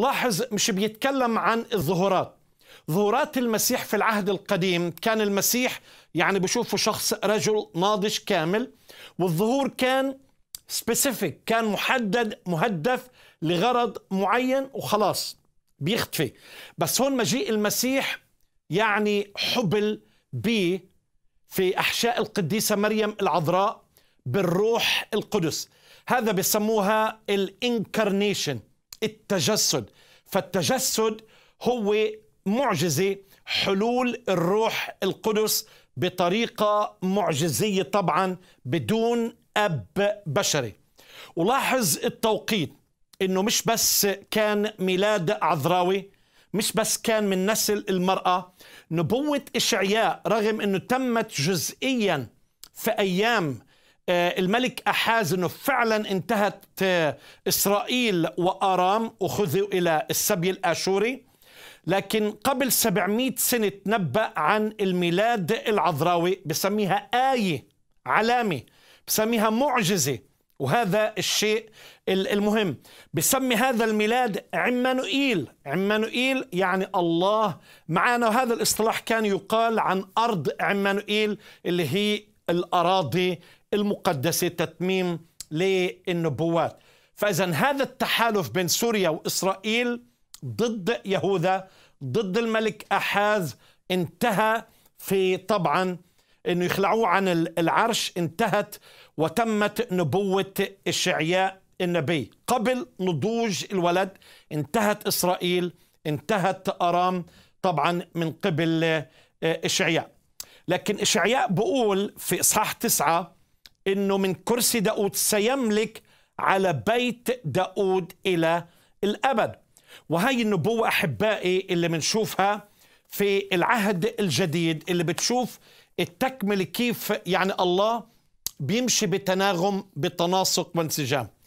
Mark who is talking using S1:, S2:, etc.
S1: لاحظ مش بيتكلم عن الظهورات ظهورات المسيح في العهد القديم كان المسيح يعني بشوفه شخص رجل ناضج كامل والظهور كان سبيسيفيك كان محدد مهدف لغرض معين وخلاص بيختفي بس هون مجيء المسيح يعني حبل ب في احشاء القديسه مريم العذراء بالروح القدس هذا بسموها الانكارنيشن التجسد فالتجسد هو معجزه حلول الروح القدس بطريقه معجزيه طبعا بدون اب بشري ولاحظ التوقيت انه مش بس كان ميلاد عذراوي مش بس كان من نسل المراه نبوه اشعياء رغم انه تمت جزئيا في ايام آه، الملك أحاز أنه فعلا انتهت آه، إسرائيل وآرام أخذوا إلى السبي الآشوري لكن قبل 700 سنة تنبأ عن الميلاد العذراوي بسميها آية علامة بسميها معجزة وهذا الشيء المهم بسمي هذا الميلاد عمانوئيل عمانوئيل يعني الله معنا وهذا الاصطلاح كان يقال عن أرض عمانوئيل اللي هي الأراضي المقدسة تتميم للنبوات فإذا هذا التحالف بين سوريا وإسرائيل ضد يهوذا ضد الملك أحاز انتهى في طبعا أنه يخلعوه عن العرش انتهت وتمت نبوة الشعياء النبي قبل نضوج الولد انتهت إسرائيل انتهت أرام طبعا من قبل الشعياء آه، لكن إشعياء بقول في إصحاح تسعة إنه من كرسي داود سيملك على بيت داود إلى الأبد وهي النبوة أحبائي اللي بنشوفها في العهد الجديد اللي بتشوف التكمل كيف يعني الله بيمشي بتناغم بتناسق وانسجام